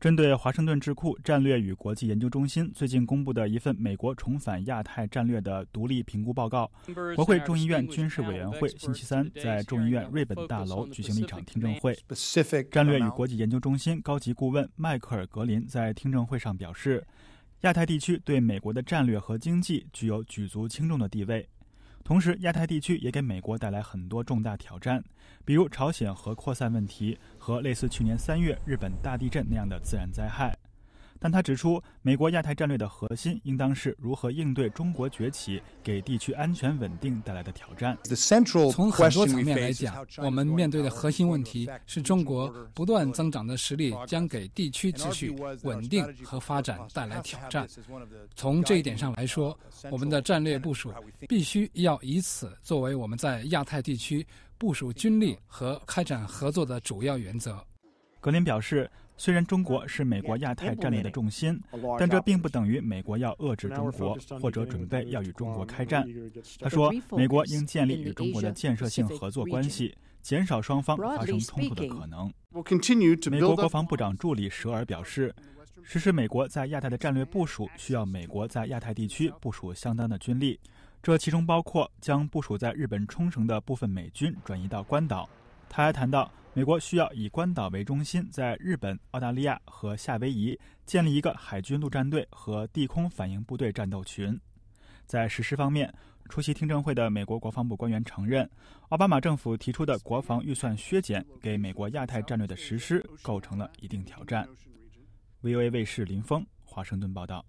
针对华盛顿智库战略与国际研究中心最近公布的一份美国重返亚太战略的独立评估报告，国会众议院军事委员会星期三在众议院瑞本大楼举行了一场听证会。战略与国际研究中心高级顾问迈克尔·格林在听证会上表示，亚太地区对美国的战略和经济具有举足轻重的地位。同时，亚太地区也给美国带来很多重大挑战，比如朝鲜核扩散问题和类似去年三月日本大地震那样的自然灾害。但他指出，美国亚太战略的核心应当是如何应对中国崛起给地区安全稳定带来的挑战。从很多层面来讲，我们面对的核心问题是中国不断增长的实力将给地区秩序、稳定和发展带来挑战。从这一点上来说，我们的战略部署必须要以此作为我们在亚太地区部署军力和开展合作的主要原则。格林表示。虽然中国是美国亚太战略的重心，但这并不等于美国要遏制中国，或者准备要与中国开战。他说，美国应建立与中国的建设性合作关系，减少双方发生冲突的可能。美国国防部长助理舍尔表示，实施美国在亚太的战略部署需要美国在亚太地区部署相当的军力，这其中包括将部署在日本冲绳的部分美军转移到关岛。他还谈到。美国需要以关岛为中心，在日本、澳大利亚和夏威夷建立一个海军陆战队和地空反应部队战斗群。在实施方面，出席听证会的美国国防部官员承认，奥巴马政府提出的国防预算削减给美国亚太战略的实施构成了一定挑战。VOA 卫视林峰，华盛顿报道。